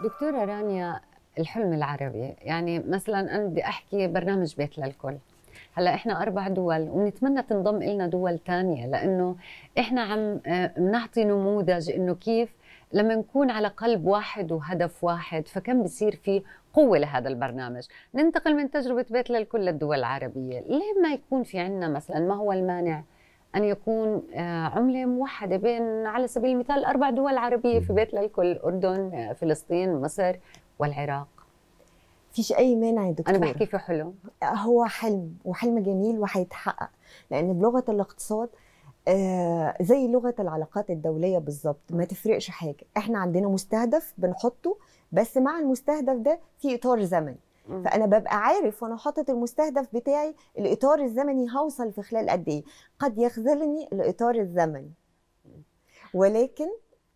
دكتورة رانيا الحلم العربي يعني مثلا أنا بدي أحكي برنامج بيت للكل هلا احنا اربع دول وبنتمنى تنضم لنا دول تانية لانه احنا عم بنعطي آه، نموذج انه كيف لما نكون على قلب واحد وهدف واحد فكم بصير في قوه لهذا البرنامج ننتقل من تجربه بيت للكل للدول العربيه ليه ما يكون في عندنا مثلا ما هو المانع أن يكون آه، عملة موحدة بين على سبيل المثال أربع دول عربية في بيت للكل الأردن آه، فلسطين مصر والعراق فيش اي مانع يا دكتور انا بحكي في حلم هو حلم وحلم جميل وهيتحقق لان بلغه الاقتصاد آه، زي لغه العلاقات الدوليه بالظبط ما تفرقش حاجه احنا عندنا مستهدف بنحطه بس مع المستهدف ده في اطار زمني فانا ببقى عارف وانا حاطط المستهدف بتاعي الاطار الزمني هوصل في خلال قد ايه قد يخذلني الاطار الزمني ولكن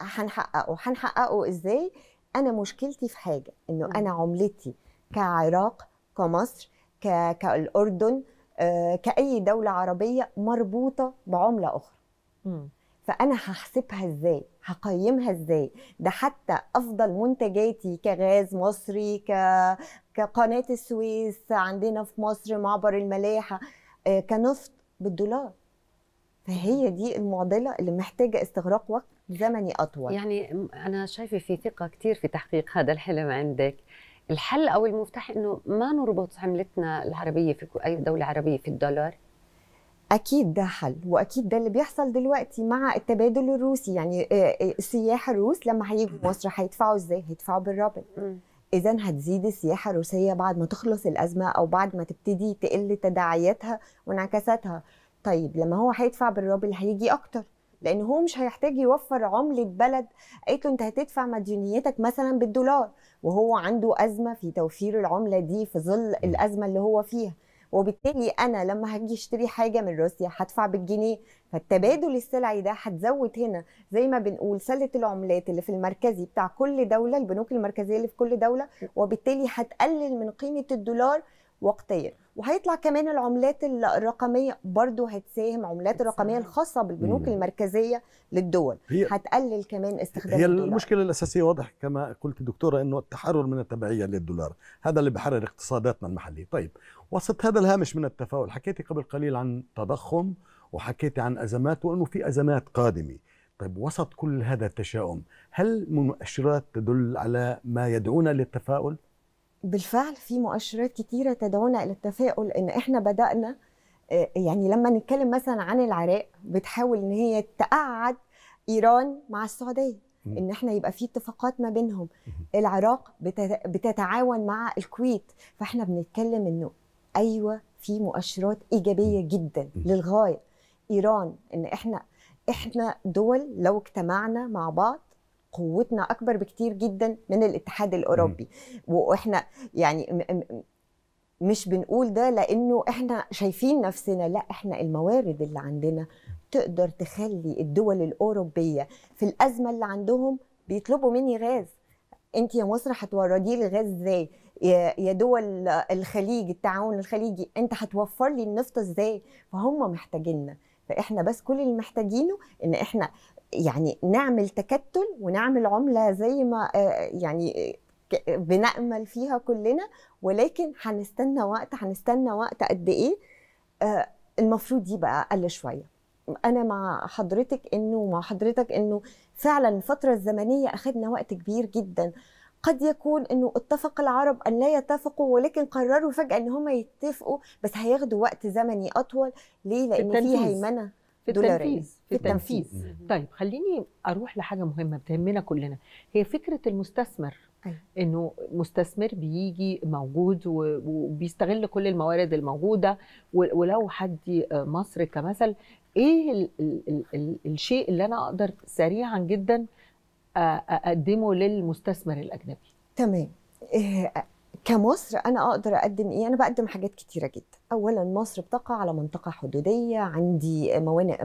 هنحققه هنحققه ازاي انا مشكلتي في حاجه انه انا عملتي كعراق كمصر ك... كالاردن آه، كاي دوله عربيه مربوطه بعمله اخرى فانا هحسبها ازاي هقيمها ازاي ده حتى افضل منتجاتي كغاز مصري ك... قناه السويس عندنا في مصر معبر الملاحه آه، كنفط بالدولار فهي دي المعضله اللي محتاجه استغراق وقت زمني اطول يعني انا شايفه في ثقه كثير في تحقيق هذا الحلم عندك الحل او المفتاح انه ما نربط عملتنا العربيه في اي دوله عربيه في الدولار اكيد ده حل واكيد ده اللي بيحصل دلوقتي مع التبادل الروسي يعني آه، آه، السياح الروس لما هيجوا مصر هيدفعوا ازاي هيدفعوا بالربل اذا هتزيد السياحه الروسيه بعد ما تخلص الازمه او بعد ما تبتدي تقل تداعياتها وانعكاساتها طيب لما هو هيدفع بالروبل هيجي اكتر لان هو مش هيحتاج يوفر عمله بلد قالت له انت هتدفع مديونيتك مثلا بالدولار وهو عنده ازمه في توفير العمله دي في ظل الازمه اللي هو فيها وبالتالي انا لما هاجي اشتري حاجه من روسيا هدفع بالجنيه فالتبادل السلعي ده هتزود هنا زي ما بنقول سله العملات اللي في المركزي بتاع كل دوله البنوك المركزيه اللي في كل دوله وبالتالي هتقلل من قيمه الدولار وقتيا وهيطلع كمان العملات الرقميه برضه هتساهم عملات الرقميه الخاصه بالبنوك مم. المركزيه للدول هي هتقلل كمان استخدام هي الدولار. المشكله الاساسيه واضح كما قلت دكتوره انه التحرر من التبعيه للدولار هذا اللي بحرر اقتصاداتنا المحليه طيب وسط هذا الهامش من التفاؤل حكيتي قبل قليل عن تضخم وحكيتي عن أزمات وأنه في أزمات قادمة طيب وسط كل هذا التشاؤم هل مؤشرات تدل على ما يدعونا للتفاؤل؟ بالفعل في مؤشرات كثيرة تدعونا إلى التفاؤل إن إحنا بدأنا آه، يعني لما نتكلم مثلا عن العراق بتحاول إن هي تقعد إيران مع السعودية ان احنا يبقى في اتفاقات ما بينهم العراق بتتعاون مع الكويت فاحنا بنتكلم انه ايوه في مؤشرات ايجابيه جدا للغايه ايران ان احنا احنا دول لو اجتمعنا مع بعض قوتنا اكبر بكتير جدا من الاتحاد الاوروبي واحنا يعني مش بنقول ده لانه احنا شايفين نفسنا لا احنا الموارد اللي عندنا تقدر تخلي الدول الاوروبيه في الازمه اللي عندهم بيطلبوا مني غاز انت يا مصر هتوردي لي غاز ازاي يا دول الخليج التعاون الخليجي انت هتوفر لي النفط ازاي فهم محتاجيننا فاحنا بس كل اللي محتاجينه ان احنا يعني نعمل تكتل ونعمل عمله زي ما آه، يعني بنأمل فيها كلنا ولكن هنستنى وقت هنستنى وقت قد ايه آه، المفروض يبقى اقل شويه انا مع حضرتك انه مع حضرتك انه فعلا الفتره الزمنيه اخذنا وقت كبير جدا قد يكون انه اتفق العرب ان لا يتفقوا ولكن قرروا فجاه ان هم يتفقوا بس هياخدوا وقت زمني اطول ليه لان في هيمنه في التنفيذ في التنفيذ طيب خليني اروح لحاجه مهمه بتهمنا كلنا هي فكره المستثمر انه مستثمر بيجي موجود وبيستغل كل الموارد الموجوده ولو حد آه، مصر كمثل ايه الشيء اللي انا اقدر سريعا جدا اقدمه للمستثمر الاجنبي تمام إيه كمصر انا اقدر اقدم ايه انا بقدم حاجات كتيره جدا اولا مصر بتقع على منطقه حدوديه عندي موانئ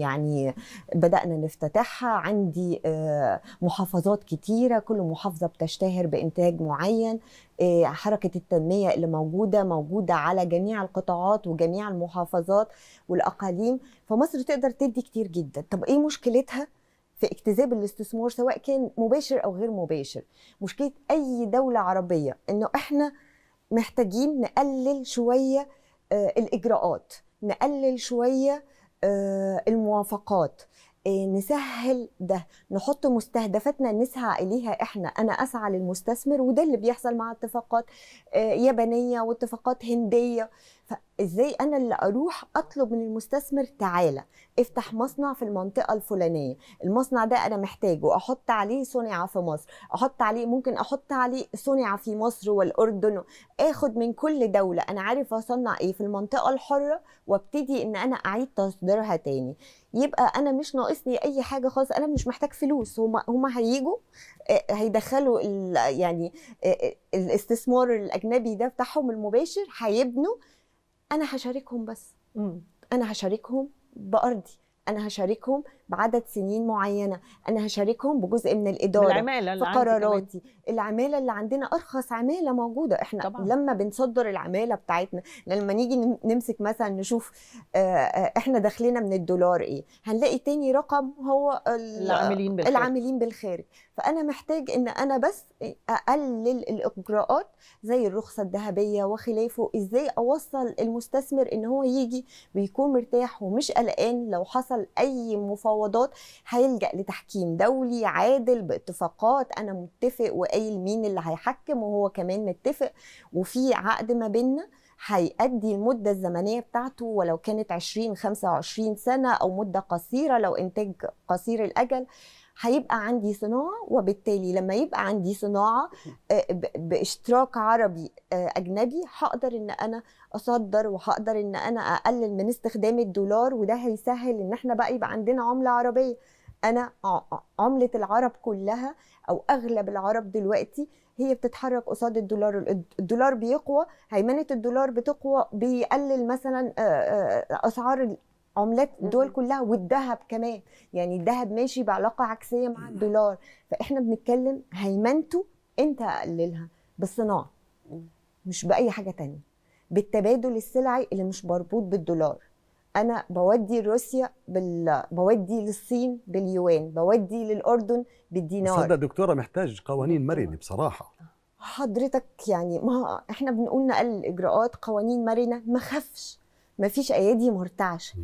يعني بدانا نفتتحها عندي آه، محافظات كتيره كل محافظه بتشتهر بانتاج معين آه، حركه التنميه اللي موجوده موجوده على جميع القطاعات وجميع المحافظات والاقاليم فمصر تقدر تدي كتير جدا طب ايه مشكلتها في اجتذاب الاستثمار سواء كان مباشر او غير مباشر مشكله اي دوله عربيه انه احنا محتاجين نقلل شويه آه، الاجراءات نقلل شويه آه، الموافقات إيه، نسهل ده نحط مستهدفاتنا نسعى اليها احنا انا اسعى للمستثمر وده اللي بيحصل مع اتفاقات آه، يابانيه واتفاقات هنديه فازاي انا اللي اروح اطلب من المستثمر تعالى افتح مصنع في المنطقه الفلانيه المصنع ده انا محتاجه احط عليه صنع في مصر احط عليه ممكن احط عليه صنع في مصر والاردن اخد من كل دوله انا عارف اصنع ايه في المنطقه الحره وابتدي ان انا اعيد تصديرها تاني يبقى انا مش ناقصني اي حاجه خالص انا مش محتاج فلوس هما هما هيجوا هيدخلوا يعني الاستثمار الاجنبي ده بتاعهم المباشر هيبنوا انا هشاركهم بس إمم. انا هشاركهم بارضي انا هشاركهم بعدد سنين معينه انا هشاركهم بجزء من الاداره العمالة اللي في قراراتي العماله اللي عندنا ارخص عماله موجوده احنا طبعا. لما بنصدر العماله بتاعتنا لما نيجي نمسك مثلا نشوف آه، آه، احنا داخلنا من الدولار ايه هنلاقي تاني رقم هو العاملين بالخارج العاملين بالخارج فانا محتاج ان انا بس اقلل الاجراءات زي الرخصه الذهبيه وخلافه ازاي اوصل المستثمر ان هو يجي ويكون مرتاح ومش قلقان لو حصل اي مفاوضات المفاوضات هيلجأ لتحكيم دولي عادل باتفاقات أنا متفق وقايل مين اللي هيحكم وهو كمان متفق وفي عقد ما بيننا هيأدي المدة الزمنية بتاعته ولو كانت 20 25 سنة أو مدة قصيرة لو إنتاج قصير الأجل هيبقى عندي صناعه وبالتالي لما يبقى عندي صناعه آه، باشتراك عربي آه، اجنبي هقدر ان انا اصدر وهقدر ان انا اقلل من استخدام الدولار وده هيسهل ان احنا بقى يبقى عندنا عمله عربيه انا عمله العرب كلها او اغلب العرب دلوقتي هي بتتحرك قصاد الدولار الدولار بيقوى هيمنه الدولار بتقوى بيقلل مثلا آه، اسعار عملات الدول كلها والذهب كمان يعني الذهب ماشي بعلاقه عكسيه مع الدولار فاحنا بنتكلم هيمنته انت اقللها بالصناعه مش باي حاجه تانية بالتبادل السلعي اللي مش مربوط بالدولار انا بودي روسيا بال... بودي للصين باليوان بودي للاردن بالدينار بس دكتوره محتاج قوانين مرنه بصراحه حضرتك يعني ما احنا بنقول نقل الاجراءات قوانين مرنه ما خفش ما فيش ايادي مرتعشه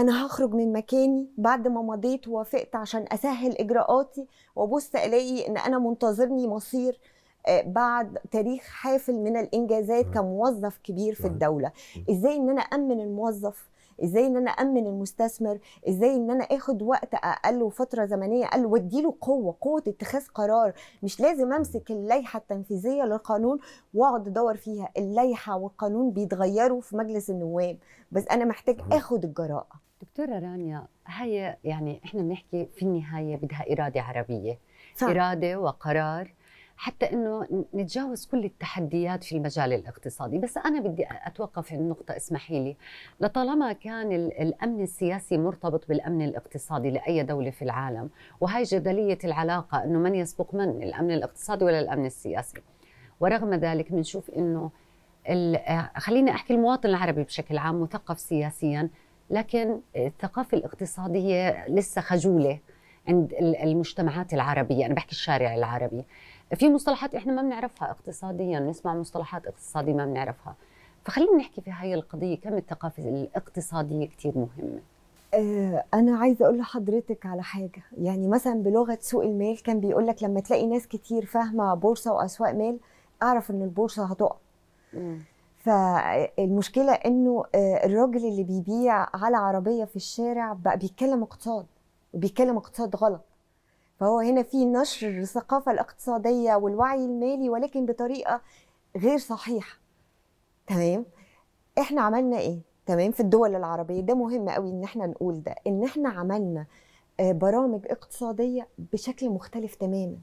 انا هخرج من مكاني بعد ما مضيت ووافقت عشان اسهل اجراءاتي وابص الاقي ان انا منتظرني مصير آه، بعد تاريخ حافل من الانجازات كموظف كبير في الدوله ازاي ان انا امن الموظف ازاي ان انا امن المستثمر ازاي ان انا اخد وقت اقل وفتره زمنيه اقل واديله قوه قوه اتخاذ قرار مش لازم امسك اللائحه التنفيذيه للقانون واقعد ادور فيها اللائحه والقانون بيتغيروا في مجلس النواب بس انا محتاج اخد الجراءه دكتوره رانيا هي يعني احنا بنحكي في النهايه بدها اراده عربيه صح. اراده وقرار حتى انه نتجاوز كل التحديات في المجال الاقتصادي، بس انا بدي اتوقف عند نقطه اسمحي لي، لطالما كان الامن السياسي مرتبط بالامن الاقتصادي لاي دوله في العالم، وهي جدليه العلاقه انه من يسبق من الامن الاقتصادي ولا الامن السياسي. ورغم ذلك بنشوف انه خليني احكي المواطن العربي بشكل عام مثقف سياسيا لكن الثقافة الاقتصادية لسه خجولة عند المجتمعات العربية أنا بحكي الشارع العربي في مصطلحات إحنا ما بنعرفها اقتصاديا نسمع مصطلحات اقتصادية ما بنعرفها فخلينا نحكي في هاي القضية كم الثقافة الاقتصادية كتير مهمة آه، أنا عايزة أقول لحضرتك على حاجة يعني مثلا بلغة سوق المال كان بيقول لك لما تلاقي ناس كتير فاهمة بورصة وأسواق مال أعرف إن البورصة هتقع فالمشكله انه آه، الراجل اللي بيبيع على عربيه في الشارع بقى بيتكلم اقتصاد وبيتكلم اقتصاد غلط فهو هنا في نشر الثقافه الاقتصاديه والوعي المالي ولكن بطريقه غير صحيحه تمام احنا عملنا ايه تمام في الدول العربيه ده مهم قوي ان احنا نقول ده ان احنا عملنا آه، برامج اقتصاديه بشكل مختلف تماما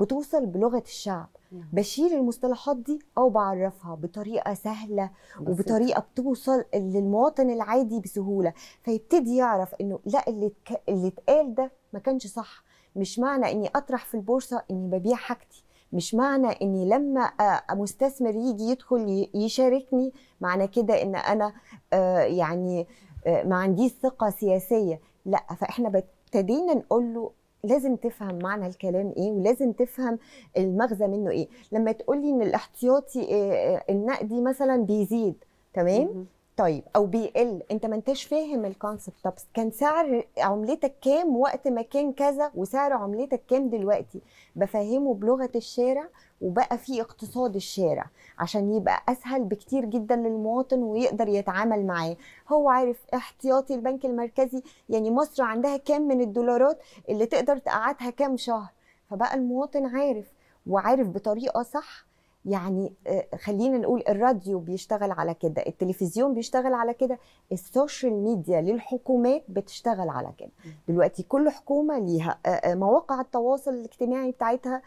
بتوصل بلغه الشعب نعم. بشيل المصطلحات دي او بعرفها بطريقه سهله وبطريقه بتوصل للمواطن العادي بسهوله فيبتدي يعرف انه لا اللي تك... اللي اتقال ده ما كانش صح مش معنى اني اطرح في البورصه اني ببيع حاجتي مش معنى اني لما مستثمر يجي يدخل يشاركني معنى كده ان انا آه، يعني آه، ما عنديش ثقه سياسيه لا فاحنا ابتدينا نقول له لازم تفهم معنى الكلام ايه ولازم تفهم المغزى منه ايه لما تقولي ان الاحتياطي آه، آه، النقدي مثلا بيزيد تمام طيب او بيقل انت ما انتش فاهم الكونسبت طب كان سعر عملتك كام وقت ما كان كذا وسعر عملتك كام دلوقتي بفهمه بلغه الشارع وبقى في اقتصاد الشارع عشان يبقى اسهل بكتير جدا للمواطن ويقدر يتعامل معاه هو عارف احتياطي البنك المركزي يعني مصر عندها كام من الدولارات اللي تقدر تقعدها كام شهر فبقى المواطن عارف وعارف بطريقه صح يعني آه، خلينا نقول الراديو بيشتغل على كده التلفزيون بيشتغل على كده السوشيال ميديا للحكومات بتشتغل على كده دلوقتي كل حكومة ليها آه، آه، مواقع التواصل الاجتماعي بتاعتها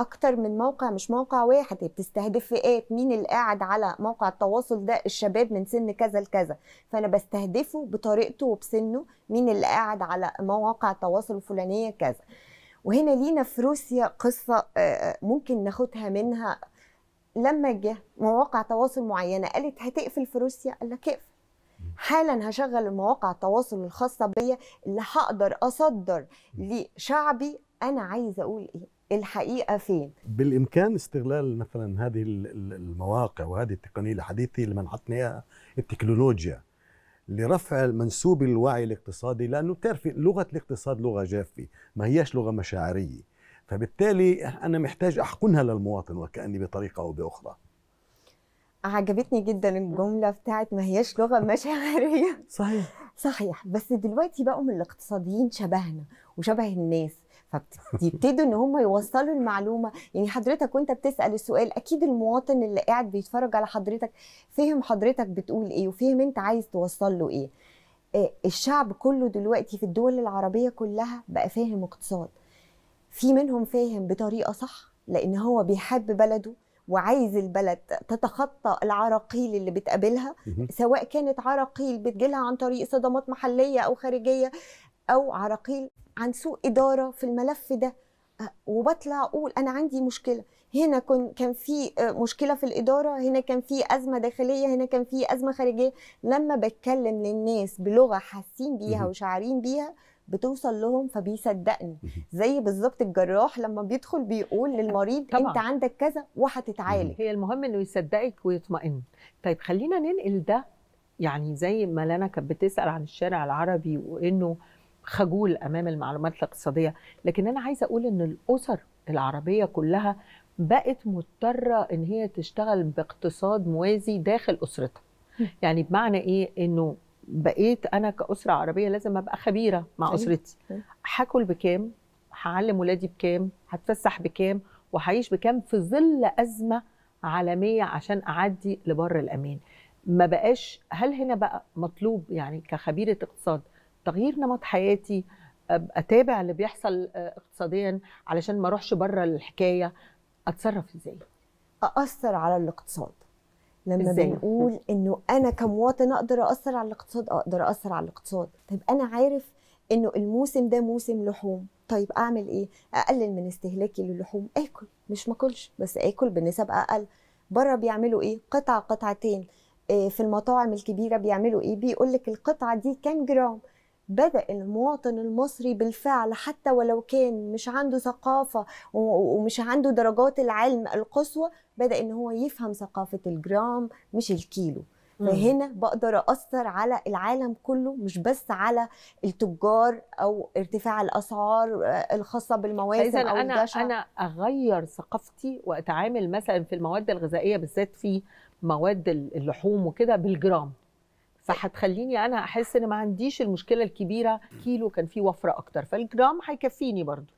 اكتر من موقع مش موقع واحد بتستهدف فئات مين اللي قاعد على موقع التواصل ده الشباب من سن كذا لكذا فانا بستهدفه بطريقته وبسنه مين اللي قاعد على مواقع التواصل الفلانيه كذا وهنا لينا في روسيا قصه آه، آه، ممكن ناخدها منها لما جه مواقع تواصل معينه قالت هتقفل في روسيا قال لك اقفل حالا هشغل مواقع التواصل الخاصه بيا اللي هقدر اصدر لشعبي انا عايزه اقول ايه الحقيقه فين بالامكان استغلال مثلا هذه المواقع وهذه التقنيه الحديثه اللي منحتنا اياها التكنولوجيا لرفع منسوب الوعي الاقتصادي لانه بتعرفي لغه الاقتصاد لغه جافه ما هياش لغه مشاعريه فبالتالي انا محتاج احقنها للمواطن وكاني بطريقه او باخرى عجبتني جدا الجمله بتاعت ما هياش لغه مشاعريه صحيح صحيح بس دلوقتي بقوا من الاقتصاديين شبهنا وشبه الناس فبيبتدوا ان هم يوصلوا المعلومه يعني حضرتك وانت بتسال السؤال اكيد المواطن اللي قاعد بيتفرج على حضرتك فهم حضرتك بتقول ايه وفهم انت عايز توصل له ايه آه، الشعب كله دلوقتي في الدول العربيه كلها بقى فاهم اقتصاد في منهم فاهم بطريقه صح لان هو بيحب بلده وعايز البلد تتخطى العراقيل اللي بتقابلها سواء كانت عراقيل بتجيلها عن طريق صدمات محلية أو خارجية او عراقيل عن سوء اداره في الملف ده أه، وبطلع اقول انا عندي مشكله هنا كان في أه، مشكله في الاداره هنا كان في ازمه داخليه هنا كان في ازمه خارجيه لما بتكلم للناس بلغه حاسين بيها وشاعرين بيها بتوصل لهم فبيصدقني زي بالظبط الجراح لما بيدخل بيقول للمريض طبعا. انت عندك كذا وهتتعالج هي المهم انه يصدقك ويطمئن طيب خلينا ننقل ده يعني زي ما لنا كانت بتسال عن الشارع العربي وانه خجول امام المعلومات الاقتصاديه لكن انا عايزه اقول ان الاسر العربيه كلها بقت مضطره ان هي تشتغل باقتصاد موازي داخل اسرتها يعني بمعنى ايه انه بقيت انا كاسره عربيه لازم ابقى خبيره مع اسرتي هاكل بكام هعلم ولادي بكام هتفسح بكام وهعيش بكام في ظل ازمه عالميه عشان اعدي لبر الامان ما بقاش هل هنا بقى مطلوب يعني كخبيره اقتصاد تغيير نمط حياتي اتابع اللي بيحصل آه، اقتصاديا علشان ما اروحش بره الحكايه اتصرف ازاي ااثر على الاقتصاد لما إزاي؟ بنقول انه انا كمواطن اقدر ااثر على الاقتصاد آه، اقدر ااثر على الاقتصاد طيب انا عارف انه الموسم ده موسم لحوم طيب اعمل ايه اقلل من استهلاكي للحوم اكل مش ماكلش بس اكل بنسب اقل بره بيعملوا ايه قطعه قطعتين آه، في المطاعم الكبيره بيعملوا ايه بيقول لك القطعه دي كام جرام بدأ المواطن المصري بالفعل حتى ولو كان مش عنده ثقافة ومش عنده درجات العلم القصوى بدأ إن هو يفهم ثقافة الجرام مش الكيلو فهنا بقدر أثر على العالم كله مش بس على التجار أو ارتفاع الأسعار آه، الخاصة بالمواسم أو أنا الجشع. أنا أغير ثقافتي وأتعامل مثلا في المواد الغذائية بالذات في مواد اللحوم وكده بالجرام فهتخليني انا احس ان ما عنديش المشكله الكبيره كيلو كان فيه وفره اكتر فالجرام هيكفيني برضو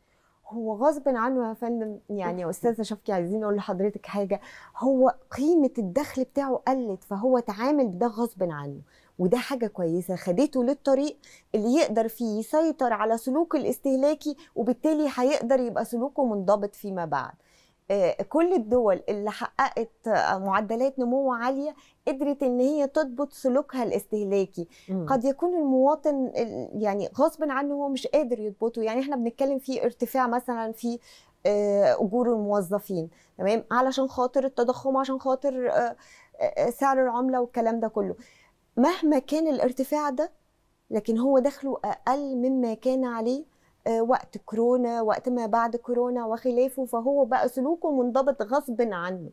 هو غصب عنه يا فندم يعني يا استاذه شفقي عايزين اقول لحضرتك حاجه هو قيمه الدخل بتاعه قلت فهو اتعامل بده غصب عنه وده حاجه كويسه خدته للطريق اللي يقدر فيه يسيطر على سلوك الاستهلاكي وبالتالي هيقدر يبقى سلوكه منضبط فيما بعد آه، كل الدول اللي حققت آه، معدلات نمو عاليه قدرت ان هي تضبط سلوكها الاستهلاكي مم. قد يكون المواطن يعني غصب عنه هو مش قادر يضبطه يعني احنا بنتكلم في ارتفاع مثلا في آه، اجور الموظفين تمام علشان خاطر التضخم عشان خاطر سعر العمله والكلام ده كله مهما كان الارتفاع ده لكن هو دخله اقل مما كان عليه آه، وقت كورونا وقت ما بعد كورونا وخلافه فهو بقى سلوكه منضبط غصب عنه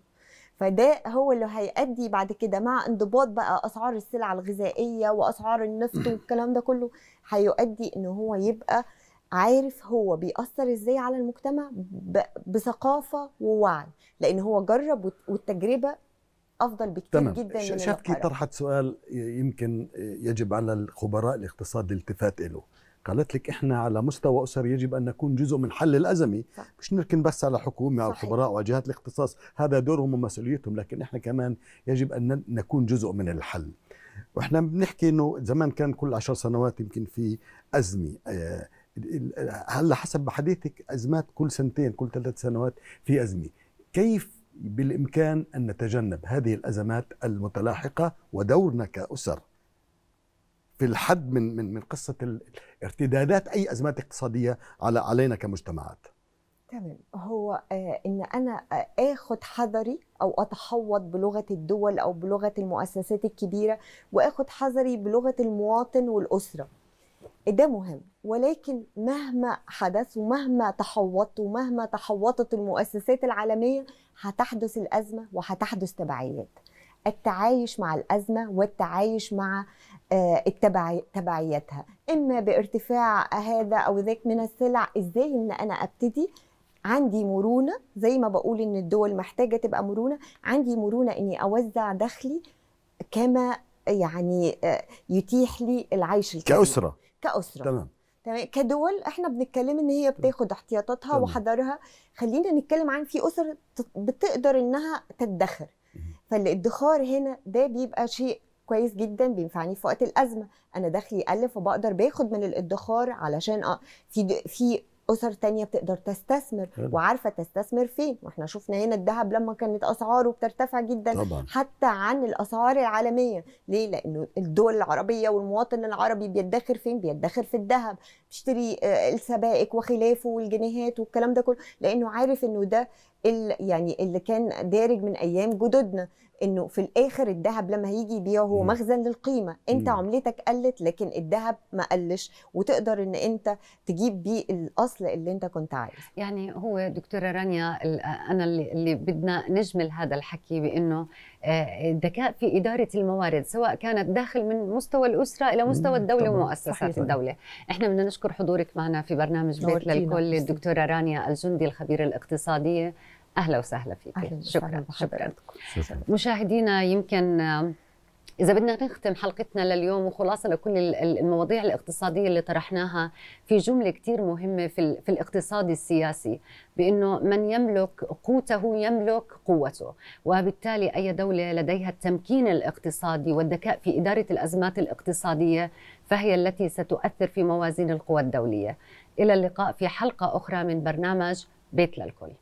فده هو اللي هيأدي بعد كده مع انضباط بقى اسعار السلع الغذائيه واسعار النفط والكلام ده كله هيؤدي ان هو يبقى عارف هو بيأثر ازاي على المجتمع بثقافه ووعي لان هو جرب والتجربه افضل بكتير تمام. جدا من شافكي طرحت سؤال يمكن يجب على الخبراء الاقتصاد الالتفات له قالت لك احنا على مستوى اسري يجب ان نكون جزء من حل الازمه صح. مش نركن بس على حكومه او الخبراء وجهات الاختصاص هذا دورهم ومسؤوليتهم لكن احنا كمان يجب ان نكون جزء من الحل واحنا بنحكي انه زمان كان كل عشر سنوات يمكن في ازمه آه، هلا حسب حديثك ازمات كل سنتين كل ثلاث سنوات في ازمه كيف بالامكان ان نتجنب هذه الازمات المتلاحقه ودورنا كاسر في الحد من من من قصه ارتدادات اي ازمات اقتصاديه على علينا كمجتمعات تمام هو آه، ان انا آه، اخد حذري او اتحوط بلغه الدول او بلغه المؤسسات الكبيره واخد حذري بلغه المواطن والاسره ده مهم ولكن مهما حدث ومهما تحوطت ومهما تحوطت المؤسسات العالميه هتحدث الازمه وهتحدث تبعيات التعايش مع الازمه والتعايش مع آه، تبعياتها اما بارتفاع هذا او ذاك من السلع ازاي ان انا ابتدي عندي مرونه زي ما بقول ان الدول محتاجه تبقى مرونه عندي مرونه اني اوزع دخلي كما يعني آه، يتيح لي العيش الكريم كاسره كاسره تمام تمام كدول احنا بنتكلم ان هي بتاخد احتياطاتها تمام. وحذرها خلينا نتكلم عن في اسر بتقدر انها تدخر فالادخار هنا ده بيبقى شيء كويس جدا بينفعني في وقت الازمه انا دخلي قل فبقدر باخد من الادخار علشان أ... في في اسر تانية بتقدر تستثمر حلو. وعارفه تستثمر فين واحنا شفنا هنا الذهب لما كانت اسعاره بترتفع جدا طبعا. حتى عن الاسعار العالميه ليه لانه الدول العربيه والمواطن العربي بيدخر فين بيدخر في الذهب بيشتري آه، السبائك وخلافه والجنيهات والكلام ده كله لانه عارف انه ده اللي يعني اللي كان دارج من ايام جدودنا انه في الاخر الذهب لما هيجي يبيعه هو مخزن للقيمه انت عملتك قلت لكن الذهب ما قلش وتقدر ان انت تجيب بيه الاصل اللي انت كنت عايزه يعني هو دكتوره رانيا انا اللي بدنا نجمل هذا الحكي بانه الذكاء آه، في إدارة الموارد سواء كانت داخل من مستوى الأسرة إلى مستوى الدولة ومؤسسات الدولة إحنا بدنا نشكر حضورك معنا في برنامج بيت للكل الدكتورة رانيا الجندي الخبيرة الاقتصادية أهلا وسهلا فيك أهلا شكرا شكرا, شكرا. مشاهدينا يمكن آه، إذا بدنا نختم حلقتنا لليوم وخلاصة لكل المواضيع الاقتصادية اللي طرحناها في جملة كتير مهمة في, في الاقتصاد السياسي بأنه من يملك قوته يملك قوته وبالتالي أي دولة لديها التمكين الاقتصادي والذكاء في إدارة الأزمات الاقتصادية فهي التي ستؤثر في موازين القوى الدولية إلى اللقاء في حلقة أخرى من برنامج بيت للكل